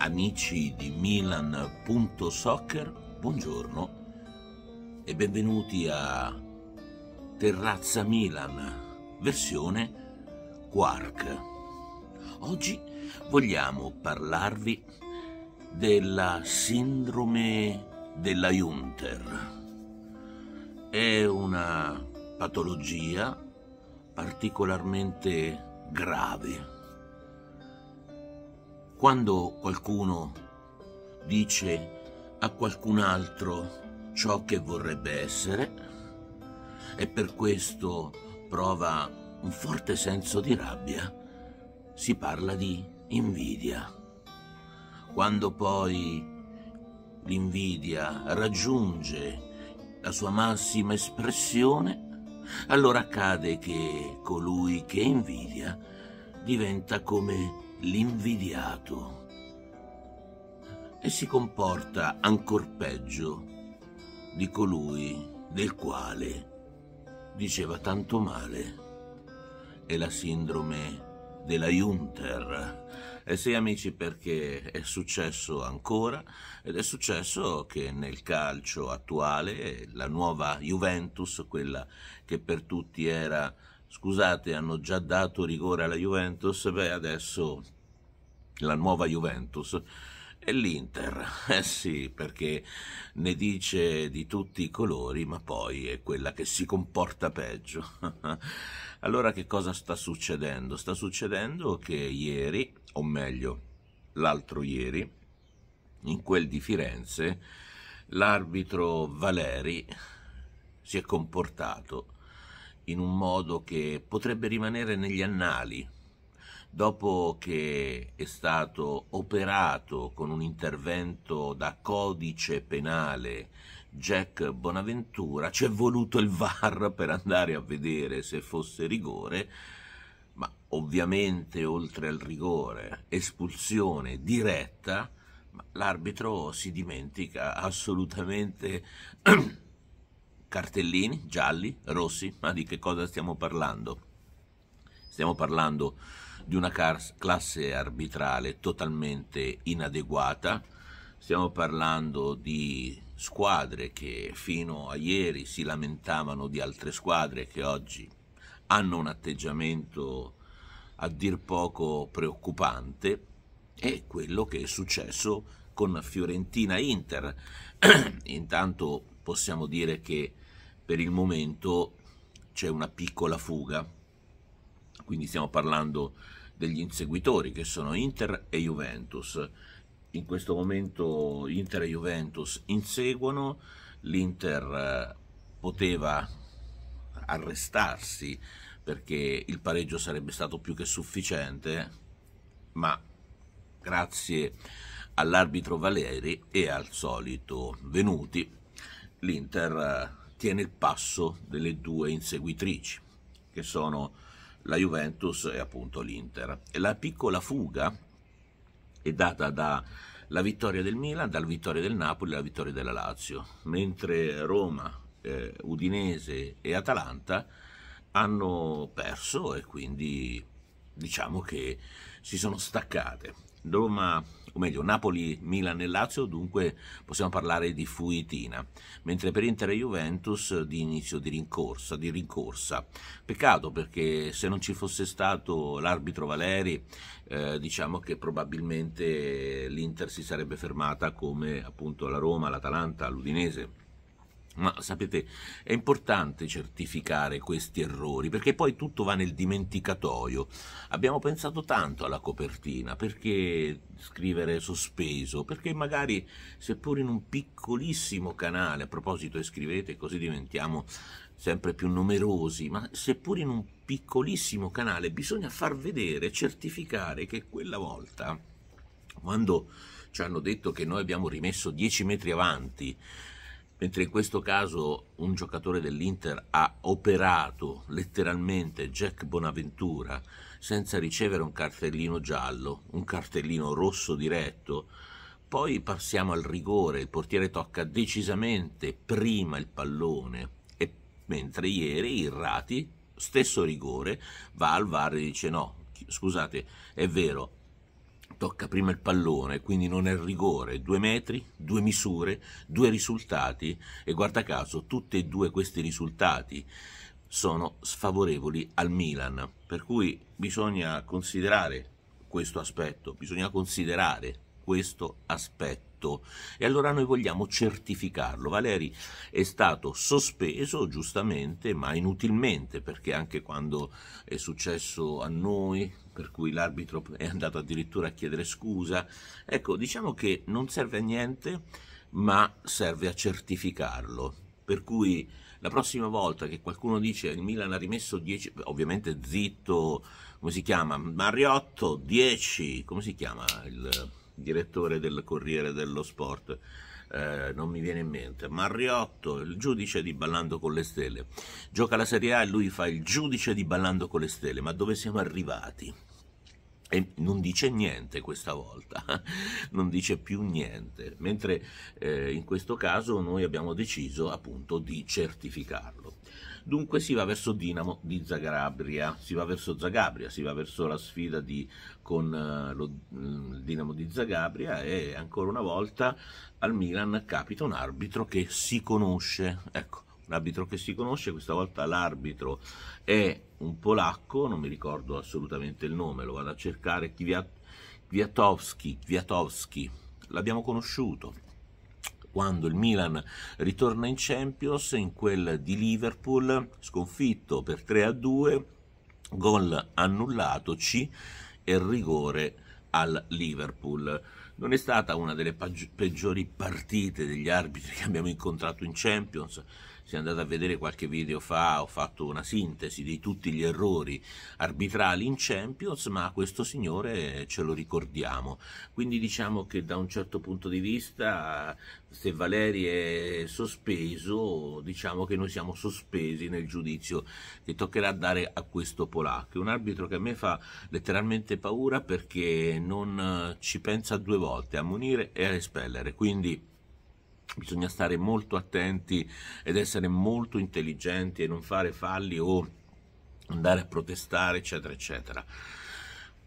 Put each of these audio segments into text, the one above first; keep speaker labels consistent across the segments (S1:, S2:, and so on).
S1: Amici di Milan.soccer, buongiorno e benvenuti a Terrazza Milan, versione Quark. Oggi vogliamo parlarvi della sindrome della Junter. È una patologia particolarmente grave quando qualcuno dice a qualcun altro ciò che vorrebbe essere e per questo prova un forte senso di rabbia, si parla di invidia. Quando poi l'invidia raggiunge la sua massima espressione, allora accade che colui che invidia diventa come l'invidiato e si comporta ancor peggio di colui del quale diceva tanto male. È la sindrome della Junter. E eh sì amici perché è successo ancora ed è successo che nel calcio attuale la nuova Juventus, quella che per tutti era scusate, hanno già dato rigore alla Juventus, beh adesso la nuova Juventus e l'Inter, eh sì, perché ne dice di tutti i colori, ma poi è quella che si comporta peggio. allora che cosa sta succedendo? Sta succedendo che ieri, o meglio, l'altro ieri, in quel di Firenze, l'arbitro Valeri si è comportato in un modo che potrebbe rimanere negli annali. Dopo che è stato operato con un intervento da codice penale Jack Bonaventura, ci è voluto il VAR per andare a vedere se fosse rigore, ma ovviamente oltre al rigore, espulsione diretta, l'arbitro si dimentica assolutamente cartellini gialli, rossi, ma di che cosa stiamo parlando? Stiamo parlando di una classe arbitrale totalmente inadeguata, stiamo parlando di squadre che fino a ieri si lamentavano di altre squadre che oggi hanno un atteggiamento a dir poco preoccupante è quello che è successo con Fiorentina Inter. Intanto possiamo dire che per il momento c'è una piccola fuga, quindi stiamo parlando degli inseguitori che sono Inter e Juventus. In questo momento Inter e Juventus inseguono, l'Inter eh, poteva arrestarsi perché il pareggio sarebbe stato più che sufficiente, ma grazie all'arbitro Valeri e al solito Venuti l'Inter eh, tiene il passo delle due inseguitrici, che sono la Juventus e appunto l'Inter. E la piccola fuga è data dalla vittoria del Milan, dalla vittoria del Napoli e dalla vittoria della Lazio, mentre Roma, eh, Udinese e Atalanta hanno perso e quindi diciamo che si sono staccate. Roma o meglio Napoli, Milan e Lazio, dunque possiamo parlare di fuitina, mentre per Inter e Juventus di inizio di rincorsa, di rincorsa. Peccato perché se non ci fosse stato l'arbitro Valeri, eh, diciamo che probabilmente l'Inter si sarebbe fermata come appunto la Roma, l'Atalanta, l'Udinese. Ma sapete, è importante certificare questi errori perché poi tutto va nel dimenticatoio. Abbiamo pensato tanto alla copertina, perché scrivere sospeso? Perché magari, seppur in un piccolissimo canale, a proposito, scrivete così diventiamo sempre più numerosi, ma seppur in un piccolissimo canale bisogna far vedere, certificare che quella volta, quando ci hanno detto che noi abbiamo rimesso 10 metri avanti, mentre in questo caso un giocatore dell'Inter ha operato letteralmente Jack Bonaventura senza ricevere un cartellino giallo, un cartellino rosso diretto, poi passiamo al rigore, il portiere tocca decisamente prima il pallone, e mentre ieri il Rati, stesso rigore, va al VAR e dice no, scusate, è vero, tocca prima il pallone, quindi non è rigore, due metri, due misure, due risultati e guarda caso tutti e due questi risultati sono sfavorevoli al Milan, per cui bisogna considerare questo aspetto, bisogna considerare questo aspetto. E allora noi vogliamo certificarlo. Valeri è stato sospeso giustamente, ma inutilmente, perché anche quando è successo a noi, per cui l'arbitro è andato addirittura a chiedere scusa, ecco, diciamo che non serve a niente, ma serve a certificarlo. Per cui la prossima volta che qualcuno dice il Milan ha rimesso 10, ovviamente zitto, come si chiama? Mariotto 10, come si chiama il direttore del Corriere dello Sport. Eh, non mi viene in mente, Marriotto, il giudice di Ballando con le Stelle. Gioca la Serie A e lui fa il giudice di Ballando con le Stelle, ma dove siamo arrivati? E non dice niente questa volta, non dice più niente, mentre eh, in questo caso noi abbiamo deciso appunto di certificarlo. Dunque si va verso Dinamo di Zagabria, si va verso Zagabria, si va verso la sfida di, con eh, lo, mm, il Dinamo di Zagabria e ancora una volta al Milan capita un arbitro che si conosce. Ecco, un arbitro che si conosce, questa volta l'arbitro è un polacco, non mi ricordo assolutamente il nome, lo vado a cercare, Kwiat- Kwiatowski, Kwiatowski, l'abbiamo conosciuto, quando il Milan ritorna in Champions, in quel di Liverpool, sconfitto per 3-2, gol annullatoci e rigore al Liverpool. Non è stata una delle peggiori partite degli arbitri che abbiamo incontrato in Champions. Se andate a vedere qualche video fa, ho fatto una sintesi di tutti gli errori arbitrali in Champions, ma questo signore ce lo ricordiamo. Quindi diciamo che da un certo punto di vista se Valeri è sospeso, diciamo che noi siamo sospesi nel giudizio che toccherà dare a questo Polacco, un arbitro che a me fa letteralmente paura perché non eh, ci pensa due volte a munire e a espellere, quindi bisogna stare molto attenti ed essere molto intelligenti e non fare falli o andare a protestare, eccetera, eccetera.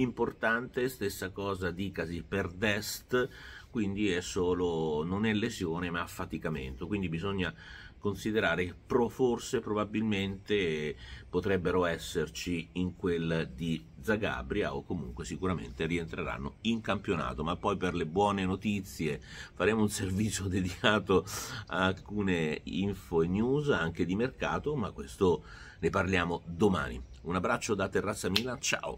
S1: importante, stessa cosa dicasi per DEST, quindi è solo, non è lesione ma affaticamento, quindi bisogna considerare che pro, forse probabilmente potrebbero esserci in quel di Zagabria o comunque sicuramente rientreranno in campionato ma poi per le buone notizie faremo un servizio dedicato a alcune info e news anche di mercato ma questo ne parliamo domani un abbraccio da Terrazza Milan ciao